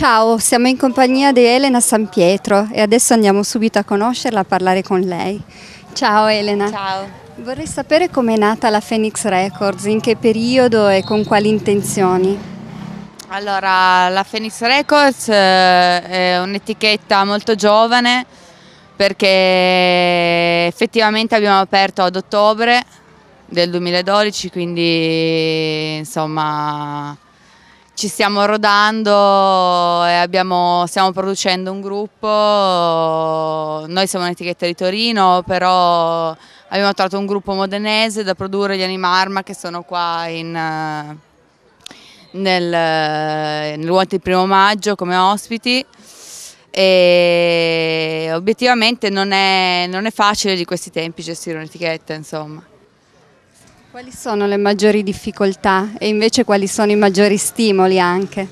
Ciao, siamo in compagnia di Elena San Pietro e adesso andiamo subito a conoscerla, a parlare con lei. Ciao Elena. Ciao. Vorrei sapere com'è nata la Phoenix Records, in che periodo e con quali intenzioni. Allora, la Phoenix Records eh, è un'etichetta molto giovane perché effettivamente abbiamo aperto ad ottobre del 2012, quindi insomma ci stiamo rodando e abbiamo, stiamo producendo un gruppo, noi siamo un'etichetta di Torino, però abbiamo trovato un gruppo modenese da produrre gli Animarma che sono qua in, eh, nel, nel Walter primo maggio come ospiti e obiettivamente non è, non è facile di questi tempi gestire un'etichetta insomma. Quali sono le maggiori difficoltà e invece quali sono i maggiori stimoli anche?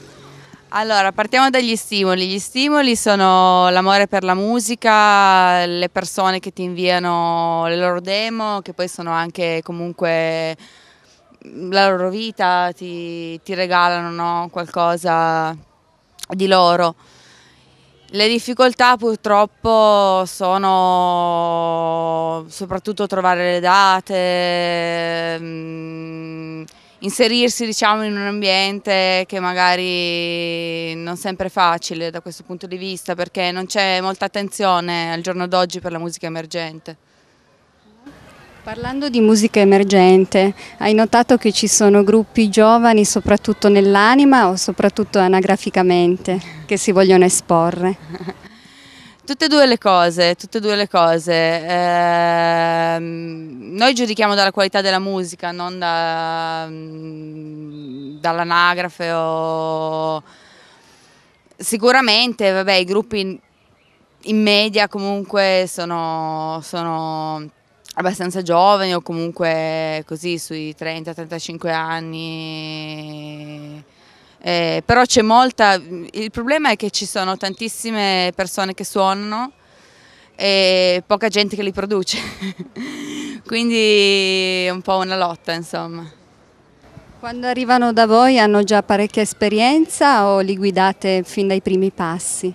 Allora, partiamo dagli stimoli. Gli stimoli sono l'amore per la musica, le persone che ti inviano le loro demo, che poi sono anche comunque mm, la loro vita, ti, ti regalano no? qualcosa di loro. Le difficoltà purtroppo sono soprattutto trovare le date, mm, inserirsi diciamo, in un ambiente che magari non sempre è facile da questo punto di vista perché non c'è molta attenzione al giorno d'oggi per la musica emergente. Parlando di musica emergente, hai notato che ci sono gruppi giovani soprattutto nell'anima o soprattutto anagraficamente che si vogliono esporre? Tutte e due le cose, tutte e due le cose. Eh, noi giudichiamo dalla qualità della musica, non da, mm, dall'anagrafe o... Sicuramente, vabbè, i gruppi in media comunque sono, sono abbastanza giovani o comunque così sui 30-35 anni. Eh, però c'è molta, il problema è che ci sono tantissime persone che suonano e poca gente che li produce, quindi è un po' una lotta insomma. Quando arrivano da voi hanno già parecchia esperienza o li guidate fin dai primi passi?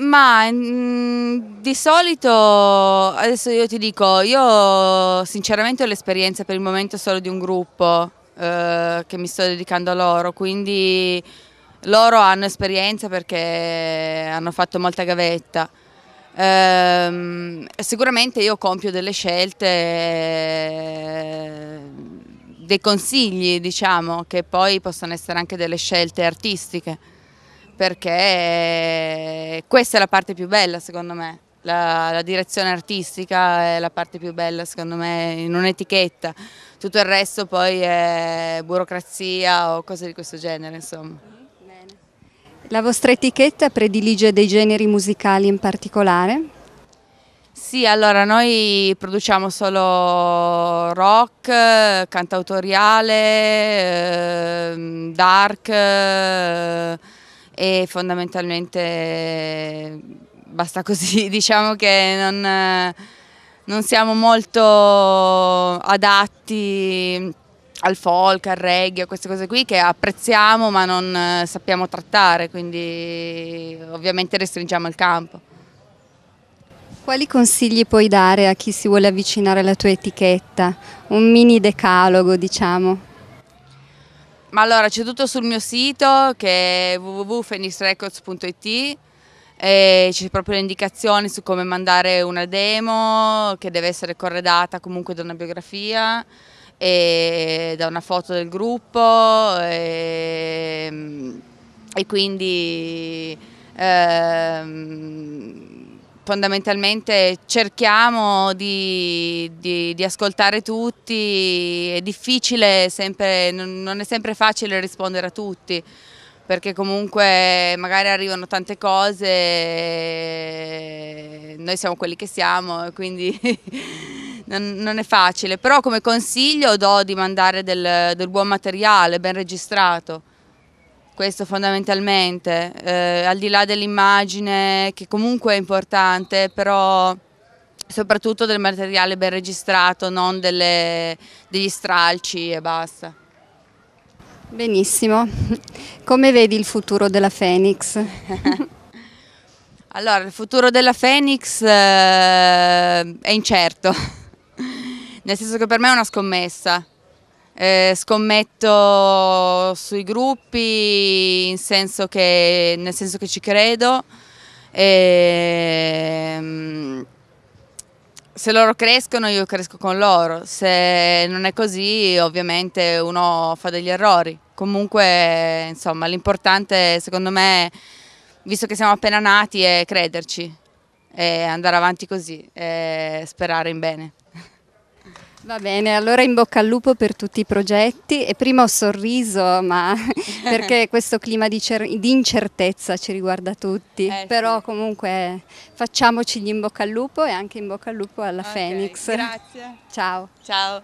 Ma mh, mm, di solito, adesso io ti dico, io sinceramente ho l'esperienza per il momento solo di un gruppo eh, che mi sto dedicando a loro, quindi loro hanno esperienza perché hanno fatto molta gavetta. Eh, sicuramente io compio delle scelte, dei consigli diciamo, che poi possono essere anche delle scelte artistiche perché eh, questa è la parte più bella secondo me. La, la, direzione artistica è la parte più bella secondo me in un'etichetta, tutto il resto poi è burocrazia o cose di questo genere insomma. La vostra etichetta predilige dei generi musicali in particolare? Sì, allora noi produciamo solo rock, cantautoriale, ehm, dark, e fondamentalmente basta così, diciamo che non, non siamo molto adatti al folk, al reggae, a queste cose qui che apprezziamo ma non eh, sappiamo trattare, quindi ovviamente restringiamo il campo. Quali consigli puoi dare a chi si vuole avvicinare alla tua etichetta? Un mini decalogo, diciamo. Ma allora c'è tutto sul mio sito che è www.fenixrecords.it e c'è proprio le indicazioni su come mandare una demo che deve essere corredata comunque da una biografia e da una foto del gruppo e, ehm, e quindi ehm, fondamentalmente cerchiamo di, di, di, ascoltare tutti, è difficile, sempre, non è sempre facile rispondere a tutti perché comunque magari arrivano tante cose, noi siamo quelli che siamo quindi non, non, è facile, però come consiglio do di mandare del, del buon materiale ben registrato questo fondamentalmente, eh, al di là dell'immagine che comunque è importante, però soprattutto del materiale ben registrato, non delle, degli stralci e basta. Benissimo, come vedi il futuro della Fenix? allora, il futuro della Fenix eh, è incerto, nel senso che per me è una scommessa, eh, scommetto sui gruppi senso che, nel senso che ci credo e, ehm, se loro crescono io cresco con loro, se non è così ovviamente uno fa degli errori, comunque insomma l'importante secondo me visto che siamo appena nati è crederci e andare avanti così e sperare in bene. Va bene, allora in bocca al lupo per tutti i progetti e prima ho sorriso ma perché questo clima di, di incertezza ci riguarda tutti, eh, però sì. comunque facciamoci gli in bocca al lupo e anche in bocca al lupo alla okay, Phoenix. Grazie. Ciao. Ciao.